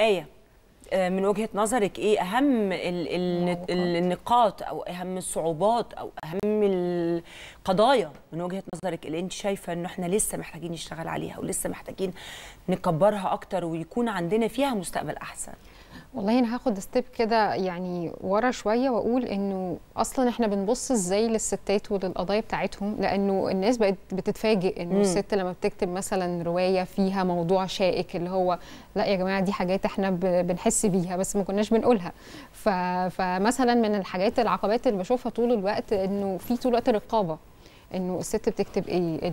آية آه، من وجهة نظرك إيه أهم النقاط أو أهم الصعوبات أو أهم القضايا من وجهة نظرك اللي أنت شايفة إن إحنا لسه محتاجين نشتغل عليها ولسه محتاجين نكبرها أكتر ويكون عندنا فيها مستقبل أحسن؟ والله انا هاخد ستيب كده يعني ورا شويه واقول انه اصلا احنا بنبص ازاي للستات وللقضايا بتاعتهم لانه الناس بقت بتتفاجئ انه الست لما بتكتب مثلا روايه فيها موضوع شائك اللي هو لا يا جماعه دي حاجات احنا بنحس بيها بس ما كناش بنقولها فمثلا من الحاجات العقبات اللي بشوفها طول الوقت انه في طول الوقت رقابه انه الست بتكتب ايه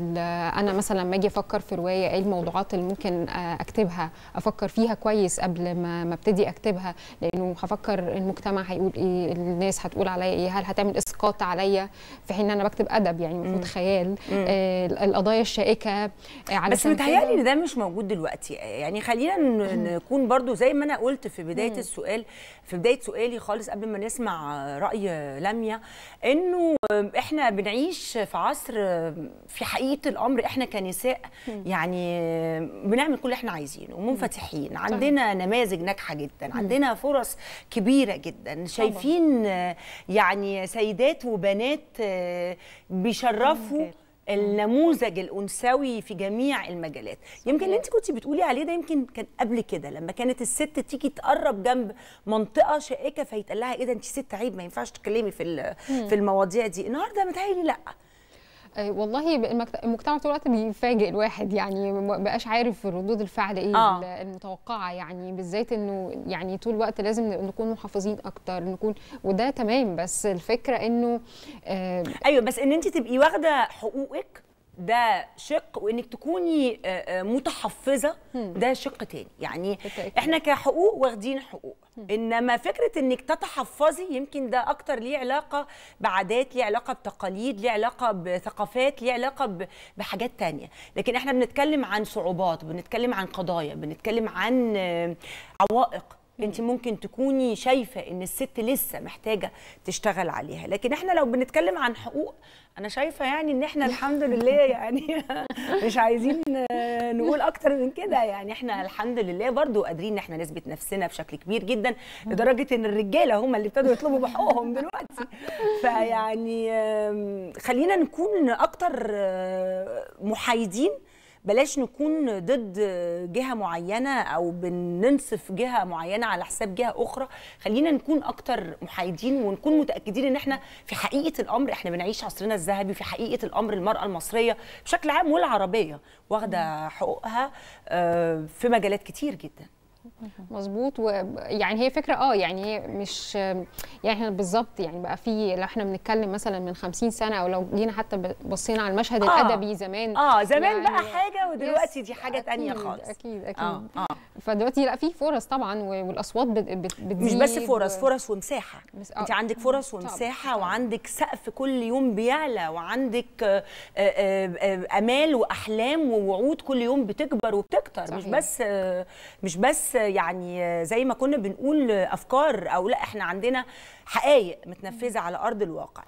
انا مثلا لما اجي افكر في روايه ايه الموضوعات اللي ممكن آه، اكتبها افكر فيها كويس قبل ما ما ابتدي اكتبها لانه هفكر المجتمع هيقول ايه الناس هتقول عليا ايه هل هتعمل اسقاط عليا في حين انا بكتب ادب يعني المفروض خيال آه القضايا الشائكه آه بس متهيألي ان ده مش موجود دلوقتي يعني خلينا نكون برضو زي ما انا قلت في بدايه مم. السؤال في بدايه سؤالي خالص قبل ما نسمع آه، راي آه، لميا انه احنا بنعيش في عصر في حقيقه الامر احنا كنساء يعني بنعمل كل اللي احنا عايزينه ومنفتحين عندنا نماذج ناجحه جدا عندنا فرص كبيره جدا شايفين يعني سيدات وبنات بيشرفوا النموذج الانثوي في جميع المجالات يمكن اللي انت كنت بتقولي عليه ده يمكن كان قبل كده لما كانت الست تيجي تقرب جنب منطقه شائكه فيتقال لها ايه ده انت ست عيب ما ينفعش تتكلمي في في المواضيع دي النهارده متهيألي لا آه، والله المجتمع طول الوقت بيفاجئ الواحد يعني ما بقاش عارف ردود الفعل ايه آه. المتوقعه يعني بالذات انه يعني طول الوقت لازم نكون محافظين اكتر نكون وده تمام بس الفكره انه آه ايوه بس ان انت تبقي واخده حقوقك ده شق وانك تكوني آه، آه، متحفظه ده شق تاني يعني احنا كحقوق واخدين حقوق انما فكره انك تتحفظي يمكن ده اكتر ليه علاقه بعادات ليه علاقه بتقاليد ليه علاقه بثقافات ليه علاقه بحاجات تانية لكن احنا بنتكلم عن صعوبات بنتكلم عن قضايا بنتكلم عن آه، عوائق انت ممكن تكوني شايفه ان الست لسه محتاجه تشتغل عليها لكن احنا لو بنتكلم عن حقوق انا شايفه يعني ان احنا الحمد لله يعني مش عايزين نقول اكتر من كده يعني احنا الحمد لله برضو قادرين ان احنا نثبت نفسنا بشكل كبير جدا لدرجه ان الرجاله هم اللي ابتدوا يطلبوا بحقوقهم دلوقتي فيعني خلينا نكون اكتر آه، محايدين بلاش نكون ضد جهه معينه او بننصف جهه معينه على حساب جهه اخرى خلينا نكون اكتر محايدين ونكون متاكدين ان احنا في حقيقه الامر احنا بنعيش عصرنا الذهبي في حقيقه الامر المراه المصريه بشكل عام والعربيه واخده حقوقها آه، في مجالات كتير جدا مظبوط ويعني هي فكره اه يعني هي مش يعني احنا بالظبط يعني بقى في لو احنا بنتكلم مثلا من 50 سنه او لو جينا حتى بصينا على المشهد آه الادبي زمان اه زمان يعني بقى حاجه ودلوقتي دي حاجه ثانيه خالص اكيد آه، اكيد آه آه فدلوقتي لا في فرص طبعا والاصوات بتزيد مش بس فرص و... فرص ومساحه آه انت عندك فرص ومساحه طبعا. وعندك سقف كل يوم بيعلى وعندك آه، آه، امال واحلام ووعود كل يوم بتكبر وبتكتر صحيح. مش بس مش بس يعني زي ما كنا بنقول افكار او لا احنا عندنا حقائق متنفذه على ارض الواقع